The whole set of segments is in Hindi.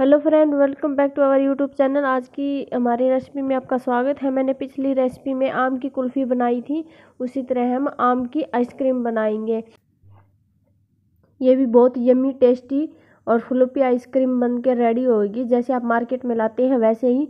Hello friend welcome back to our YouTube channel आज की हमारी रेसिपी में आपका स्वागत है मैंने पिछली रेसिपी में आम की कुल्फ़ी बनाई थी उसी तरह हम आम की आइसक्रीम बनाएंगे ये भी बहुत यमी टेस्टी और फुलपी आइसक्रीम बन के रेडी होगी जैसे आप मार्केट में लाते हैं वैसे ही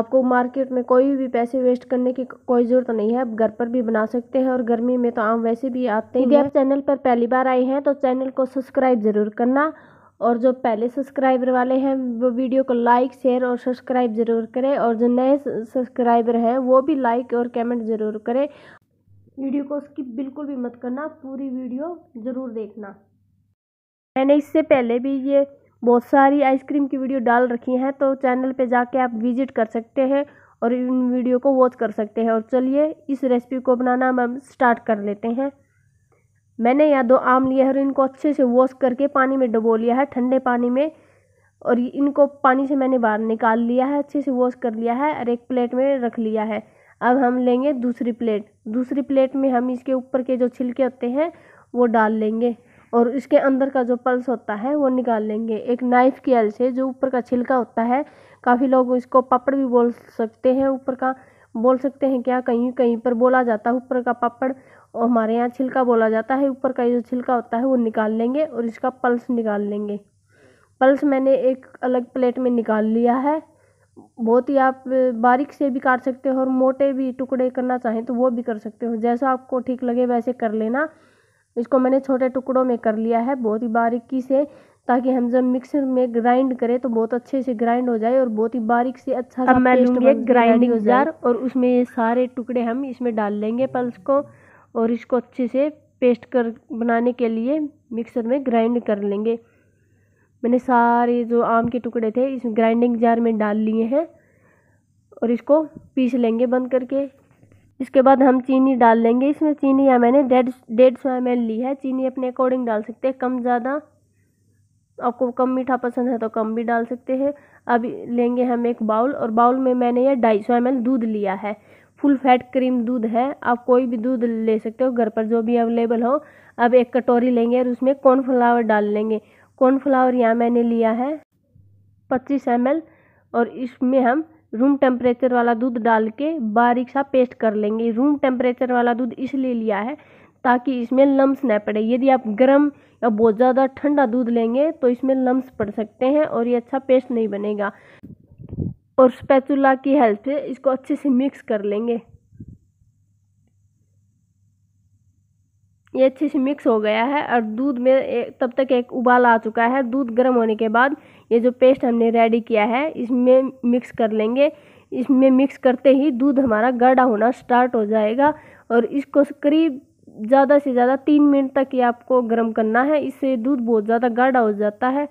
आपको मार्केट में कोई भी पैसे वेस्ट करने की कोई ज़रूरत नहीं है आप घर पर भी बना सकते हैं और गर्मी में तो आम वैसे भी आते हैं यदि आप हम्म। चैनल पर पहली बार आए हैं तो चैनल को सब्सक्राइब ज़रूर करना और जो पहले सब्सक्राइबर वाले हैं वो वीडियो को लाइक शेयर और सब्सक्राइब ज़रूर करें और जो नए सब्सक्राइबर हैं वो भी लाइक और कमेंट ज़रूर करें वीडियो को स्किप बिल्कुल भी मत करना पूरी वीडियो ज़रूर देखना मैंने इससे पहले भी ये बहुत सारी आइसक्रीम की वीडियो डाल रखी हैं तो चैनल पर जाके आप विजिट कर सकते हैं और इन वीडियो को वॉच कर सकते हैं और चलिए इस रेसिपी को बनाना हम स्टार्ट कर लेते हैं मैंने यह दो आम लिए हैं और इनको अच्छे से वॉश करके पानी में डुबो लिया है ठंडे पानी में और इनको पानी से मैंने बाहर निकाल लिया है अच्छे से वॉश कर लिया है और एक प्लेट में रख लिया है अब हम लेंगे दूसरी प्लेट दूसरी प्लेट में हम इसके ऊपर के जो छिलके होते हैं वो डाल लेंगे और इसके अंदर का जो पल्स होता है वो निकाल लेंगे एक नाइफ़ की हेल्प से जो ऊपर का छिलका होता है काफ़ी लोग इसको पापड़ भी बोल सकते हैं ऊपर का बोल सकते हैं क्या कहीं कहीं पर बोला जाता है ऊपर का पापड़ और हमारे यहाँ छिलका बोला जाता है ऊपर का जो छिलका होता है वो निकाल लेंगे और इसका पल्स निकाल लेंगे पल्स मैंने एक अलग प्लेट में निकाल लिया है बहुत ही आप बारीक से भी काट सकते हो और मोटे भी टुकड़े करना चाहें तो वो भी कर सकते हो जैसा आपको ठीक लगे वैसे कर लेना इसको मैंने छोटे टुकड़ों में कर लिया है बहुत ही बारीकी से ताकि हम जब मिक्सर में ग्राइंड करें तो बहुत अच्छे से ग्राइंड हो जाए और बहुत ही बारीक से अच्छा अब मैं लूँगी ग्राइंडिंग जार और उसमें ये सारे टुकड़े हम इसमें डाल लेंगे पल्स को और इसको अच्छे से पेस्ट कर बनाने के लिए मिक्सर में ग्राइंड कर लेंगे मैंने सारे जो आम के टुकड़े थे इस ग्राइंडिंग जार में डाल लिए हैं और इसको पीस लेंगे बंद करके इसके बाद हम चीनी डाल लेंगे इसमें चीनी या मैंने डेढ़ डेढ़ सौ एम ली है चीनी अपने अकॉर्डिंग डाल सकते हैं कम ज़्यादा आपको कम मीठा पसंद है तो कम भी डाल सकते हैं अब लेंगे हम एक बाउल और बाउल में मैंने यह ढाई सौ एम दूध लिया है फुल फैट क्रीम दूध है आप कोई भी दूध ले सकते हो घर पर जो भी अवेलेबल हो अब एक कटोरी लेंगे और उसमें कॉर्नफ्लावर डाल लेंगे कॉर्नफ्लावर यहाँ मैंने लिया है पच्चीस एम और इसमें हम रूम टेम्परेचर वाला दूध डाल के बारीक सा पेस्ट कर लेंगे रूम टेम्परेचर वाला दूध इसलिए लिया है ताकि इसमें लम्स ना पड़े यदि आप गर्म या बहुत ज़्यादा ठंडा दूध लेंगे तो इसमें लम्स पड़ सकते हैं और ये अच्छा पेस्ट नहीं बनेगा और स्पैचुला की हेल्प से इसको अच्छे से मिक्स कर लेंगे ये अच्छे से मिक्स हो गया है और दूध में तब तक एक उबाल आ चुका है दूध गर्म होने के बाद ये जो पेस्ट हमने रेडी किया है इसमें मिक्स कर लेंगे इसमें मिक्स करते ही दूध हमारा गाढ़ा होना स्टार्ट हो जाएगा और इसको करीब ज़्यादा से ज़्यादा तीन मिनट तक ये आपको गर्म करना है इससे दूध बहुत ज़्यादा गाढ़ा हो जाता है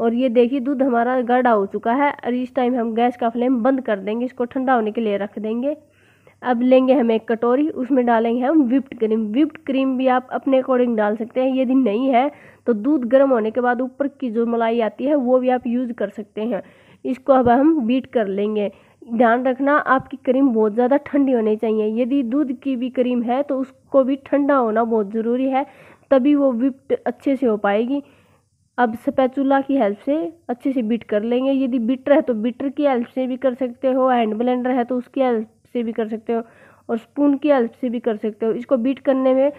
और ये देखिए दूध हमारा गाढ़ा हो चुका है और इस टाइम हम गैस का फ्लेम बंद कर देंगे इसको ठंडा होने के लिए रख देंगे अब लेंगे हम एक कटोरी उसमें डालेंगे हम विप्ड क्रीम विप्ड क्रीम भी आप अपने अकॉर्डिंग डाल सकते हैं यदि नहीं है तो दूध गर्म होने के बाद ऊपर की जो मलाई आती है वो भी आप यूज़ कर सकते हैं इसको अब हम बीट कर लेंगे ध्यान रखना आपकी क्रीम बहुत ज़्यादा ठंडी होनी चाहिए यदि दूध की भी क्रीम है तो उसको भी ठंडा होना बहुत ज़रूरी है तभी वो विप्ट अच्छे से हो पाएगी अब स्पैचुला की हेल्प से अच्छे से बीट कर लेंगे यदि बिटर है तो बिटर की हेल्प से भी कर सकते हो हैंड ब्लेंडर है तो उसकी हेल्प से भी कर सकते हो और स्पून की हेल्प से भी कर सकते हो इसको बीट करने में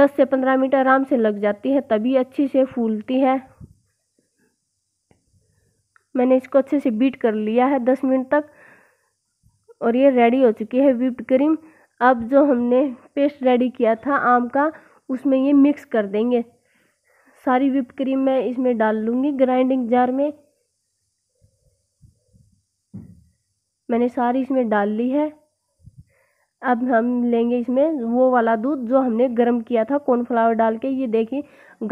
दस से पंद्रह मिनट आराम से लग जाती है तभी अच्छी से फूलती है मैंने इसको अच्छे से बीट कर लिया है दस मिनट तक और ये रेडी हो चुकी है विप्ड क्रीम अब जो हमने पेस्ट रेडी किया था आम का उसमें ये मिक्स कर देंगे सारी विप क्रीम मैं इसमें डाल लूँगी ग्राइंडिंग जार में मैंने सारी इसमें डाल ली है अब हम लेंगे इसमें वो वाला दूध जो हमने गर्म किया था कॉर्नफ्लावर डाल के ये देखिए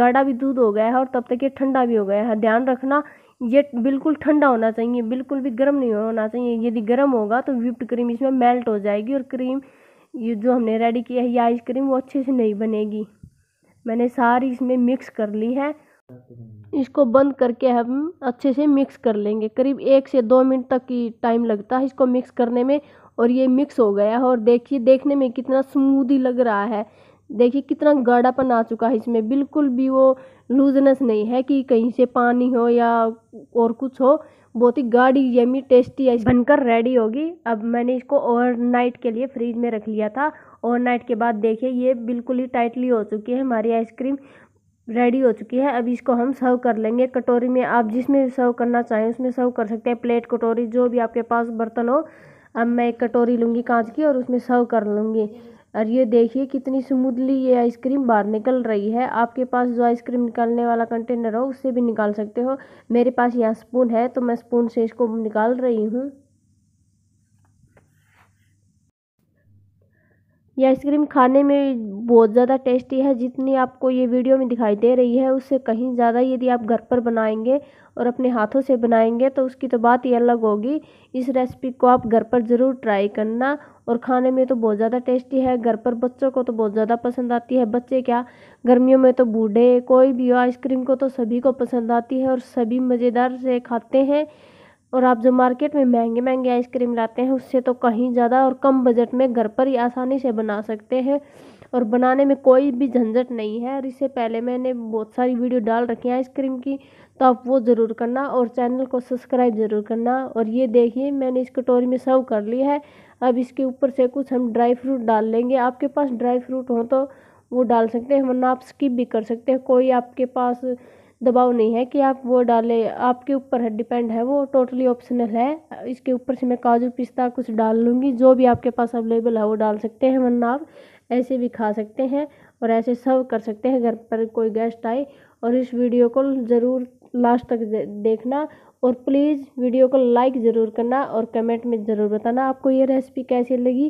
गाढ़ा भी दूध हो गया है और तब तक ये ठंडा भी हो गया है ध्यान रखना ये बिल्कुल ठंडा होना चाहिए बिल्कुल भी गर्म नहीं होना चाहिए यदि गर्म होगा तो विप्ड क्रीम इसमें मेल्ट हो जाएगी और क्रीम ये जो हमने रेडी किया है ये आइसक्रीम वो अच्छे से नहीं बनेगी मैंने सारी इसमें मिक्स कर ली है इसको बंद करके हम अच्छे से मिक्स कर लेंगे करीब एक से दो मिनट तक की टाइम लगता है इसको मिक्स करने में और ये मिक्स हो गया है और देखिए देखने में कितना स्मूदी लग रहा है देखिए कितना गाढ़ापन आ चुका है इसमें बिल्कुल भी वो लूजनेस नहीं है कि कहीं से पानी हो या और कुछ हो बहुत ही गाढ़ी यमी टेस्टी आइस बनकर रेडी होगी अब मैंने इसको ओवरनाइट के लिए फ्रिज में रख लिया था ओवरनाइट के बाद देखिए ये बिल्कुल ही टाइटली हो चुकी है हमारी आइसक्रीम रेडी हो चुकी है अब इसको हम सर्व कर लेंगे कटोरी में आप जिसमें सर्व करना चाहें उसमें सर्व कर सकते हैं प्लेट कटोरी जो भी आपके पास बर्तन हो अब मैं एक कटोरी लूँगी कांच की और उसमें सर्व कर लूँगी और ये देखिए कितनी स्मूथली ये आइसक्रीम बाहर निकल रही है आपके पास जो आइसक्रीम निकालने वाला कंटेनर हो उससे भी निकाल सकते हो मेरे पास यहाँ स्पून है तो मैं स्पून से इसको निकाल रही हूँ ये आइसक्रीम खाने में बहुत ज़्यादा टेस्टी है जितनी आपको ये वीडियो में दिखाई दे रही है उससे कहीं ज़्यादा यदि आप घर पर बनाएंगे और अपने हाथों से बनाएंगे तो उसकी तो बात ही अलग होगी इस रेसिपी को आप घर पर ज़रूर ट्राई करना और खाने में तो बहुत ज़्यादा टेस्टी है घर पर बच्चों को तो बहुत ज़्यादा पसंद आती है बच्चे क्या गर्मियों में तो बूढ़े कोई भी हो आइसक्रीम को तो सभी को पसंद आती है और सभी मज़ेदार से खाते हैं और आप जो मार्केट में महंगे महंगे आइसक्रीम लाते हैं उससे तो कहीं ज़्यादा और कम बजट में घर पर ही आसानी से बना सकते हैं और बनाने में कोई भी झंझट नहीं है और इससे पहले मैंने बहुत सारी वीडियो डाल रखी हैं आइसक्रीम की तो आप वो ज़रूर करना और चैनल को सब्सक्राइब ज़रूर करना और ये देखिए मैंने इस कटोरी में सर्व कर लिया है अब इसके ऊपर से कुछ हम ड्राई फ्रूट डाल लेंगे आपके पास ड्राई फ्रूट हो तो वो डाल सकते हैं वरना आप स्किप भी कर सकते हैं कोई आपके पास दबाव नहीं है कि आप वो डालें आपके ऊपर है डिपेंड है वो टोटली ऑप्शनल है इसके ऊपर से मैं काजू पिस्ता कुछ डाल लूँगी जो भी आपके पास अवेलेबल है वो डाल सकते हैं वरना आप ऐसे भी खा सकते हैं और ऐसे सर्व कर सकते हैं घर पर कोई गेस्ट आए और इस वीडियो को ज़रूर लास्ट तक देखना और प्लीज़ वीडियो को लाइक ज़रूर करना और कमेंट में ज़रूर बताना आपको ये रेसिपी कैसी लगी